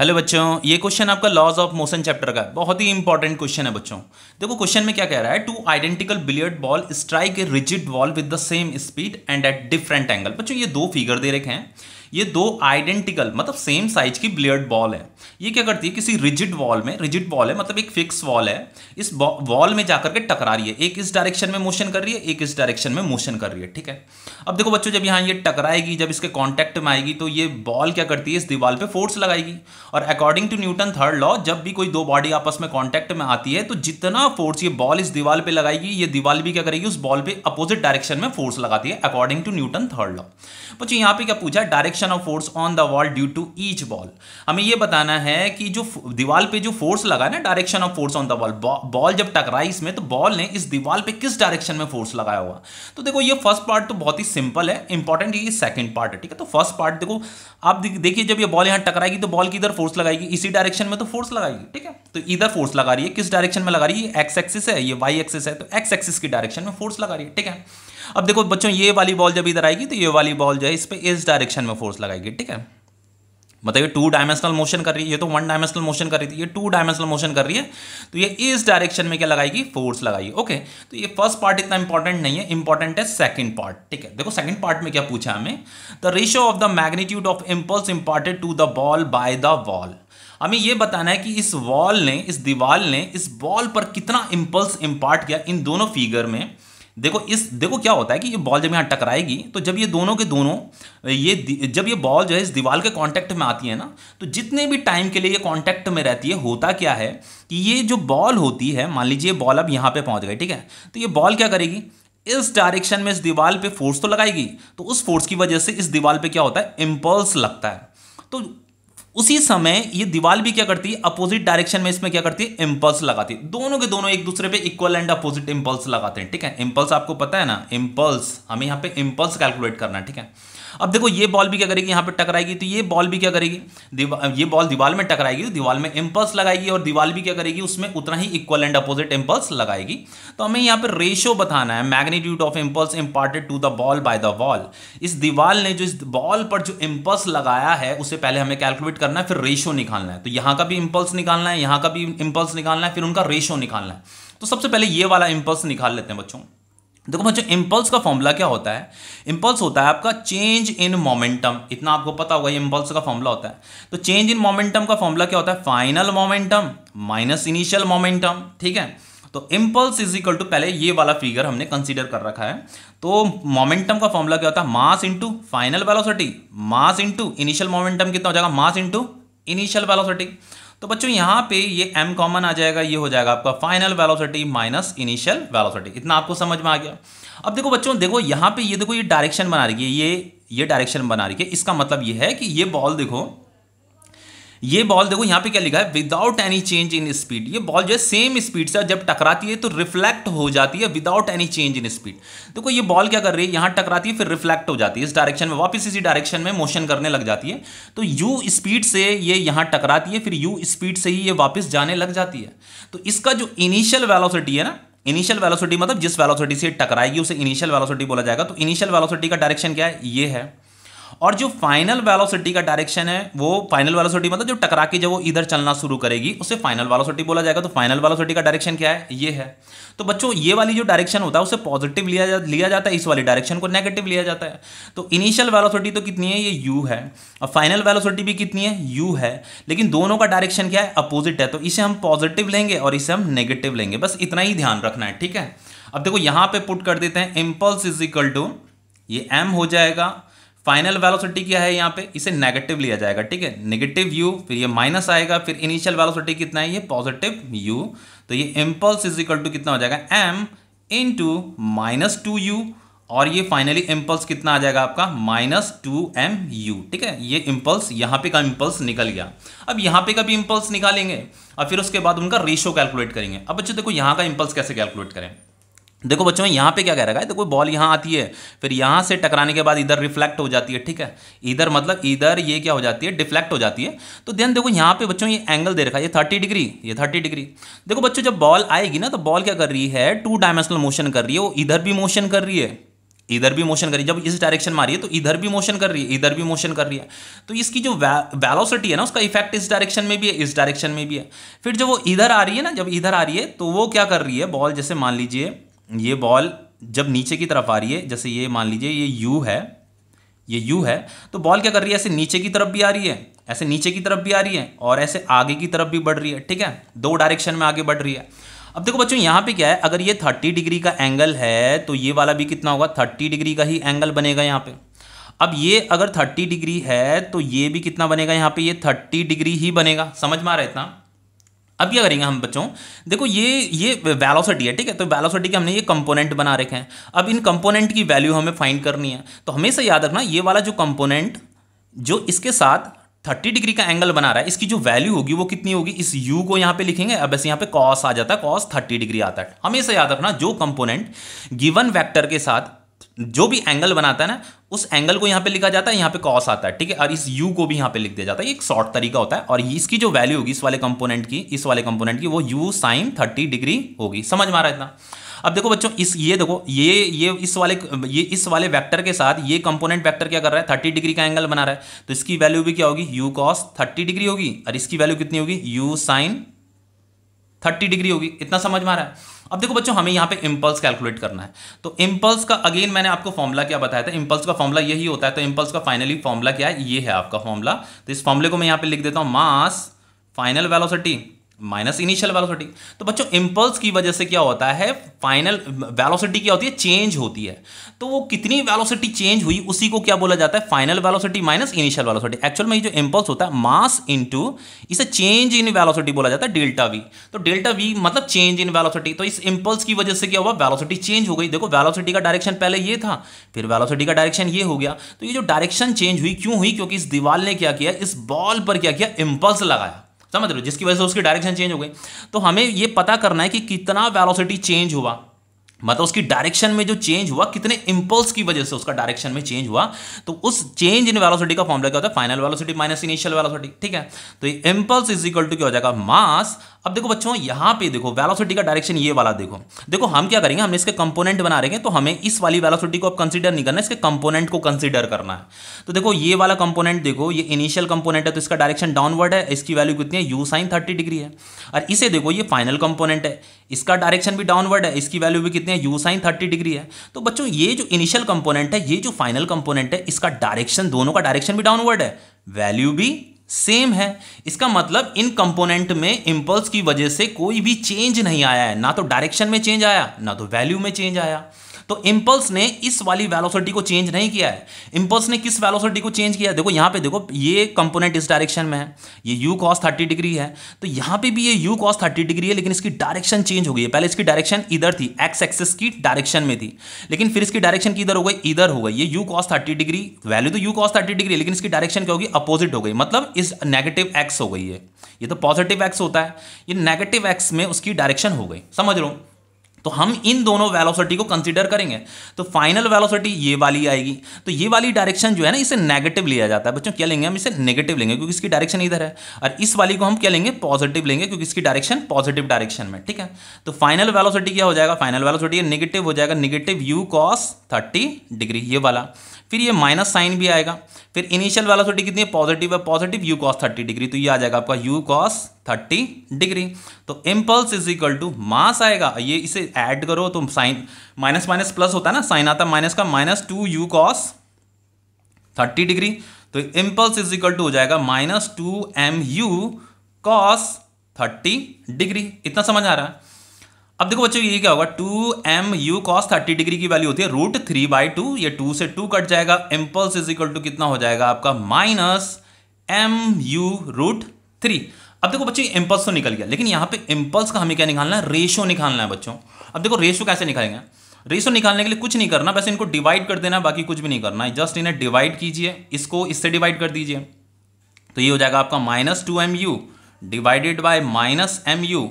hello बच्चों ये question आपका लॉज ऑफ मोशन चैप्टर का बहुत ही इंपॉर्टेंट क्वेश्चन है बच्चों देखो क्वेश्चन में क्या कह रहा है two identical billiard ball strike a rigid ball with the same speed and at different angle बच्चों ये दो फिगर दे रखे हैं ये दो आइडेंटिकल मतलब सेम साइज की ब्लेड बॉल है ये क्या करती है किसी रिजिड वॉल में रिजिड वॉल है मतलब एक फिक्स वॉल है इस वॉल में जाकर के टकरा रही है एक इस डायरेक्शन में मोशन कर रही है एक इस डायरेक्शन में मोशन कर रही है ठीक है अब देखो बच्चों जब यहाँ ये टकराएगी जब इसके कॉन्टैक्ट में आएगी तो ये बॉल क्या करती है इस दीवार पर फोर्स लगाएगी और according to Newton third law जब भी कोई दो बॉडी आपस में कॉन्टैक्ट में आती है तो जितना फोर्स ये बॉल इस दीवार पर लगाएगी ये दीवार भी क्या करेगी उस बॉल पर अपोजिट डायरेक्शन में फोर्स लगाती है according to Newton third law बच्चों यहाँ पे क्या पूछा direction action of force on the wall due to each ball हमें यह बताना है कि जो दीवार पे जो फोर्स लगा ना direction of force on the wall ball जब टकराई इसमें तो बॉल ने इस दीवार पे किस डायरेक्शन में फोर्स लगाया हुआ तो देखो ये फर्स्ट पार्ट तो बहुत ही सिंपल है इंपॉर्टेंट ये सेकंड पार्ट है ठीक है तो फर्स्ट पार्ट देखो आप देखिए जब यह बॉल यहां टकराएगी तो बॉल किधर फोर्स लगाएगी इसी डायरेक्शन में तो फोर्स लगाएगी ठीक है तो इधर फोर्स लगा रही है किस डायरेक्शन में लगा रही है एक्स एक्सिस है ये वाई एक्सिस है तो एक्स एक्सिस की डायरेक्शन में फोर्स लगा रही है ठीक है अब देखो बच्चों ये वाली बॉल जब इधर आएगी तो ये वाली बॉल जो है इस पर इस डायरेक्शन में फोर्स लगाएगी ठीक है मतलब ये टू डायमेंशनल मोशन कर रही है ये तो वन डायमेंशनल मोशन कर रही थी ये टू डायमेंशनल मोशन कर रही है तो ये इस डायरेक्शन में क्या लगाएगी फोर्स लगाएगी ओके तो ये फर्स्ट पार्ट इतना इंपॉर्टेंट नहीं है इंपॉर्टेंट है सेकंड पार्ट ठीक है देखो सेकंड पार्ट में क्या पूछा हमें the ratio of the magnitude of impulse imported to the ball by the wall हमें यह बताना है कि इस वॉल ने इस दीवाल ने इस बॉल पर कितना इम्पल्स इंपार्ट किया इन दोनों फिगर में देखो इस देखो क्या होता है कि ये बॉल जब यहाँ टकराएगी तो जब ये दोनों के दोनों ये जब ये बॉल जो है इस दीवार के कांटेक्ट में आती है ना तो जितने भी टाइम के लिए ये कांटेक्ट में रहती है होता क्या है कि ये जो बॉल होती है मान लीजिए बॉल अब यहाँ पे पहुँच गई ठीक है तो ये बॉल क्या करेगी इस डायरेक्शन में इस दीवार पर फोर्स तो लगाएगी तो उस फोर्स की वजह से इस दीवार पर क्या होता है इम्पल्स लगता है तो उसी समय ये दीवार भी क्या करती है अपोजिट डायरेक्शन में इसमें क्या करती है इंपल्स लगाती है दोनों के दोनों एक दूसरे पे इक्वल एंड अपोजिट इंपल्स लगाते हैं ठीक है इंपल्स आपको पता है ना इंपल्स हमें यहाँ पे इंपल्स कैलकुलेट करना है ठीक है अब देखो ये बॉल भी क्या करेगी यहाँ पे टकराएगी तो ये बॉल भी क्या करेगी ये बॉल दीवार में टकराएगी तो दीवार में इंपल्स लगाएगी और दीवार भी क्या करेगी उसमें उतना ही इक्वल एंड अपोजिट इंपल्स लगाएगी तो हमें यहाँ पे रेशो बताना है magnitude of impulse imparted to the ball by the wall इस दीवार ने जो इस बॉल पर जो इंपल्स लगाया है उसे पहले हमें कैलकुलेट कर करना है फिर रेशो निकालना है तो यहाँ का भी इम्पल्स निकालना है यहाँ का भी इम्पल्स निकालना है फिर उनका रेशो निकालना है तो सबसे पहले ये वाला इम्पल्स निकाल लेते हैं बच्चों देखो बच्चों इम्पल्स का फॉर्मूला क्या होता है इम्पल्स होता है आपका चेंज इन मोमेंटम इतना आपको पता होगा ये इम्पल्स का फॉर्मूला होता है तो चेंज इन मोमेंटम का फॉर्मूला क्या होता है final momentum minus initial momentum ठीक है तो इम्पल्स इज इक्वल टू पहले ये वाला फिगर हमने कंसीडर कर रखा है तो मोमेंटम का फॉर्मूला क्या होता है mass into final velocity mass into initial momentum कितना हो जाएगा मास इंटू इनिशियल वेलोसिटी तो बच्चों यहाँ पे ये m कॉमन आ जाएगा ये हो जाएगा आपका final velocity minus initial velocity इतना आपको समझ में आ गया अब देखो बच्चों देखो यहाँ पे ये देखो ये डायरेक्शन बना रही है ये ये डायरेक्शन बना रही है इसका मतलब ये है कि ये बॉल देखो ये बॉल देखो यहां पे क्या लिखा है without any change in speed ये बॉल जो है सेम स्पीड से जब टकराती है तो रिफ्लेक्ट हो जाती है without any change in speed देखो ये बॉल क्या कर रही है यहां टकराती है फिर रिफ्लेक्ट हो जाती है इस डायरेक्शन में वापस इसी डायरेक्शन में मोशन करने लग जाती है तो यू स्पीड से ये यहां टकराती है फिर यू स्पीड से ही ये वापस जाने लग जाती है तो इसका जो इनिशियल वेलोसिटी है ना इनिशियल वेलोसिटी मतलब जिस वेलोसिटी से टकराएगी उसे इनिशियल वेलोसिटी बोला जाएगा तो इनिशियल वेलोसिटी का डायरेक्शन क्या है ये है और जो फाइनल वेलोसिटी का डायरेक्शन है वो फाइनल वेलोसिटी मतलब जो टकरा के जब वो इधर चलना शुरू करेगी उसे फाइनल वेलोसिटी बोला जाएगा तो फाइनल वेलोसिटी का डायरेक्शन क्या है ये है तो बच्चों ये वाली जो डायरेक्शन होता है उसे पॉजिटिव लिया जा, लिया जाता है इस वाली डायरेक्शन को नेगेटिव लिया जाता है तो इनिशियल वेलोसिटी तो कितनी है ये यू है और फाइनल वेलोसिटी भी कितनी है यू है लेकिन दोनों का डायरेक्शन क्या है अपोजिट है तो इसे हम पॉजिटिव लेंगे और इसे हम नेगेटिव लेंगे बस इतना ही ध्यान रखना है ठीक है अब देखो यहाँ पे पुट कर देते हैं इम्पल्स इज इक्वल टू ये एम हो जाएगा फाइनल वेलोसिटी क्या है यहाँ पे इसे नेगेटिव लिया जाएगा ठीक है नेगेटिव यू फिर ये माइनस आएगा फिर इनिशियल वेलोसिटी कितना है ये पॉजिटिव यू तो ये इम्पल्स इज इक्वल टू कितना हो जाएगा M into minus two u और ये फाइनली इम्पल्स कितना आ जाएगा आपका माइनस टू एम यू ठीक है ये इम्पल्स यहाँ पे का इम्पल्स निकल गया अब यहाँ पे का भी इम्पल्स निकालेंगे और फिर उसके बाद उनका रेशो कैलकुलेट करेंगे अब बच्चे देखो यहाँ का इम्पल्स कैसे कैलकुलेट करें देखो बच्चों यहाँ पे क्या कह रहा है देखो बॉल यहाँ आती है फिर यहाँ से टकराने के बाद इधर रिफ्लेक्ट हो जाती है ठीक है इधर मतलब इधर ये क्या हो जाती है डिफ्लेक्ट हो जाती है तो देन देखो यहाँ पे बच्चों ये एंगल दे रखा है ये थर्टी डिग्री ये थर्टी डिग्री देखो बच्चों जब बॉल आएगी ना तो बॉल क्या कर रही है टू डायमेंशनल मोशन कर रही है वो इधर भी मोशन कर रही है इधर भी मोशन कर रही है जब इस डायरेक्शन में आ रही है तो इधर भी मोशन कर रही है इधर भी मोशन कर रही है तो इसकी जो वेलोसिटी है ना उसका इफेक्ट इस डायरेक्शन में भी है इस डायरेक्शन में भी है फिर जब वो इधर आ रही है ना जब इधर आ रही है तो वो क्या कर रही है बॉल जैसे मान लीजिए ये बॉल जब नीचे की तरफ आ रही है जैसे ये मान लीजिए ये यू है ये यू है तो बॉल क्या कर रही है ऐसे नीचे की तरफ भी आ रही है ऐसे नीचे की तरफ भी आ रही है और ऐसे आगे की तरफ भी बढ़ रही है ठीक है दो डायरेक्शन में आगे बढ़ रही है अब देखो बच्चों यहाँ पे क्या है अगर ये 30 डिग्री का एंगल है तो ये वाला भी कितना होगा 30 डिग्री का ही एंगल बनेगा यहाँ पे अब ये अगर 30 डिग्री है तो ये भी कितना बनेगा यहाँ पे ये 30 डिग्री ही बनेगा समझ में आ रहा है इतना अब क्या करेंगे हम बच्चों देखो ये ये वेलोसिटी है ठीक है तो वेलोसिटी के हमने ये कंपोनेंट बना रखे हैं अब इन कंपोनेंट की वैल्यू हमें फाइंड करनी है तो हमेशा याद रखना ये वाला जो कंपोनेंट जो इसके साथ 30 डिग्री का एंगल बना रहा है इसकी जो वैल्यू होगी वो कितनी होगी इस u को यहां पे लिखेंगे अब ऐसे यहां पे cos आ जाता है cos 30 डिग्री आता है हमेशा याद रखना जो कंपोनेंट गिवन वेक्टर के साथ जो भी एंगल बनाता है ना उस एंगल को यहाँ पे लिखा जाता है यहाँ पे कॉस आता है ठीक है और इस यू को भी यहाँ पे लिख दिया जाता है एक शॉर्ट तरीका होता है और इसकी जो वैल्यू होगी इस वाले कंपोनेंट की इस वाले कंपोनेंट की वो यू साइन थर्टी डिग्री होगी समझ में आ रहा है इतना अब देखो बच्चों इस ये देखो ये ये इस वाले ये इस वाले वैक्टर के साथ ये कंपोनेंट वैक्टर क्या कर रहा है थर्टी डिग्री का एंगल बना रहा है तो इसकी वैल्यू भी क्या होगी यू कॉस थर्टी डिग्री होगी और इसकी वैल्यू कितनी होगी यू साइन थर्टी डिग्री होगी इतना समझ में आ रहा है अब देखो बच्चों हमें यहाँ पे इम्पल्स कैलकुलेट करना है तो इम्पल्स का अगेन मैंने आपको फॉर्मूला क्या बताया था इम्पल्स का फॉर्मूला यही होता है तो इम्पल्स का फाइनली फॉर्मूला क्या है ये है आपका फॉर्मूला तो इस फॉर्मूले को मैं यहाँ पे लिख देता हूँ mass final velocity minus initial velocity तो बच्चों इम्पल्स की वजह से क्या होता है फाइनल वेलोसिटी क्या होती है चेंज होती है तो वो कितनी वेलोसिटी चेंज हुई उसी को क्या बोला जाता है final velocity minus initial velocity actual में ये जो इंपल्स होता है मास इनटू इसे चेंज इन वेलोसिटी बोला जाता है डेल्टा वी तो डेल्टा वी मतलब चेंज इन वेलोसिटी तो इस इम्पल्स की वजह से क्या हुआ वेलोसिटी चेंज हो गई देखो वेलोसिटी का डायरेक्शन पहले ये था फिर वेलोसिटी का डायरेक्शन ये हो गया तो ये जो डायरेक्शन चेंज हुई क्यों हुई क्योंकि इस दीवार ने क्या किया इस बॉल पर क्या किया इम्पल्स लगाया समझ रहे हो जिसकी वजह से उसकी डायरेक्शन चेंज हो गई तो हमें ये पता करना है कि कितना वेलोसिटी चेंज हुआ मतलब उसकी डायरेक्शन में जो चेंज हुआ कितने इंपल्स की वजह से उसका डायरेक्शन में चेंज हुआ तो उस चेंज इन वेलोसिटी का फॉर्मूला क्या होता है final velocity minus initial velocity ठीक है तो इंपल्स इज इक्वल टू क्या हो जाएगा मास अब देखो बच्चों यहाँ पे देखो वेलोसिटी का डायरेक्शन ये वाला देखो देखो हम क्या करेंगे हम इसके कंपोनेंट बना रहे हैं तो हमें इस वाली वेलोसिटी को अब कंसीडर नहीं करना इसके कंपोनेंट को कंसीडर करना है तो देखो ये वाला कंपोनेंट देखो ये इनिशियल कंपोनेंट है तो इसका डायरेक्शन डाउनवर्ड है इसकी वैल्यू कितनी है यू साइन थर्टी डिग्री है और इसे देखो ये फाइनल कंपोनेंट है इसका डायरेक्शन भी डाउनवर्ड है इसकी वैल्यू भी कितनी है यू साइन थर्टी डिग्री है तो बच्चों ये जो इनिशियल कंपोनेंट है ये जो फाइनल कंपोनेंट है इसका डायरेक्शन दोनों का डायरेक्शन भी डाउनवर्ड है वैल्यू भी सेम है इसका मतलब इन कंपोनेंट में इम्पल्स की वजह से कोई भी चेंज नहीं आया है ना तो डायरेक्शन में चेंज आया ना तो वैल्यू में चेंज आया तो इंपल्स ने इस वाली वेलोसिटी को चेंज नहीं किया है इंपल्स ने किस वेलोसिटी को चेंज किया देखो यहाँ पे देखो ये कंपोनेंट इस डायरेक्शन में है ये यू कॉस थर्टी डिग्री है तो यहाँ पे भी ये यू कॉस थर्टी डिग्री है लेकिन इसकी डायरेक्शन चेंज हो गई है पहले इसकी डायरेक्शन इधर थी एक्स एक्सेस की डायरेक्शन में थी लेकिन फिर इसकी डायरेक्शन किधर हो गई इधर हो गई ये u cos thirty degree value तो यू कॉस थर्टी डिग्री लेकिन इसकी डायरेक्शन क्या होगी अपोजिट हो गई मतलब इस नेगेटिव एक्स हो गई है ये तो पॉजिटिव एक्स होता है ये नेगेटिव एक्स में उसकी डायरेक्शन हो गई समझ लो तो हम इन दोनों वेलोसिटी को कंसीडर करेंगे तो फाइनल वेलोसिटी ये वाली आएगी तो ये वाली डायरेक्शन जो है ना इसे नेगेटिव लिया जाता है बच्चों क्या लेंगे हम इसे नेगेटिव लेंगे क्योंकि इसकी डायरेक्शन इधर है और इस वाली को हम क्या लेंगे पॉजिटिव लेंगे क्योंकि इसकी डायरेक्शन पॉजिटिव डायरेक्शन में ठीक है तो फाइनल वेलोसिटी क्या हो जाएगा फाइनल वेलोसिटी नेगेटिव हो जाएगा negative u cos thirty degree ये वाला फिर ये माइनस साइन भी आएगा फिर इनिशियल वेलोसिटी कितनी है पॉजिटिव है positive u cos thirty degree तो ये आ जाएगा आपका यू कॉस थर्टी डिग्री तो impulse is equal to mass आएगा ये इसे ऐड करो तो साइन माइनस माइनस प्लस होता है ना साइन आता है माइनस का minus two u cos thirty degree तो इम्पल्स इज इक्वल टू हो जाएगा minus two m u cos thirty degree इतना समझ आ रहा है अब देखो बच्चों ये क्या होगा two m u cos thirty degree की वैल्यू होती है रूट थ्री बाई टू ये टू से टू कट जाएगा इम्पल्स इज इक्वल टू कितना हो जाएगा आपका minus m u root three अब देखो बच्चों इम्पल्स तो निकल गया लेकिन यहाँ पे इम्पल्स का हमें क्या निकालना है रेशो निकालना है बच्चों अब देखो रेशो कैसे निकालेंगे रेशो निकालने के लिए कुछ नहीं करना बस इनको डिवाइड कर देना बाकी कुछ भी नहीं करना जस्ट इन्हें डिवाइड कीजिए इसको इससे डिवाइड कर दीजिए तो ये हो जाएगा आपका minus two m u divided by minus m u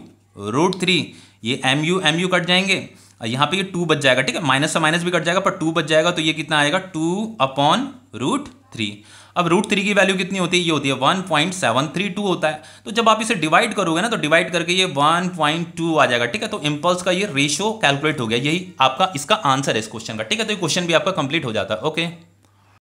root three ये m u m u cut जाएंगे यहाँ पे ये टू बच जाएगा ठीक है माइनस से माइनस भी कट जाएगा पर टू बच जाएगा तो ये कितना आएगा टू अपॉन रूट थ्री अब रूट थ्री की वैल्यू कितनी होती है ये होती है one point seven three two होता है तो जब आप इसे डिवाइड करोगे ना तो डिवाइड करके ये वन पॉइंट टू आ जाएगा ठीक है तो इम्पल्स का ये रेशियो कैलकुलेट हो गया यही आपका इसका आंसर है इस क्वेश्चन का ठीक है तो ये क्वेश्चन भी आपका कंप्लीट हो जाता है ओके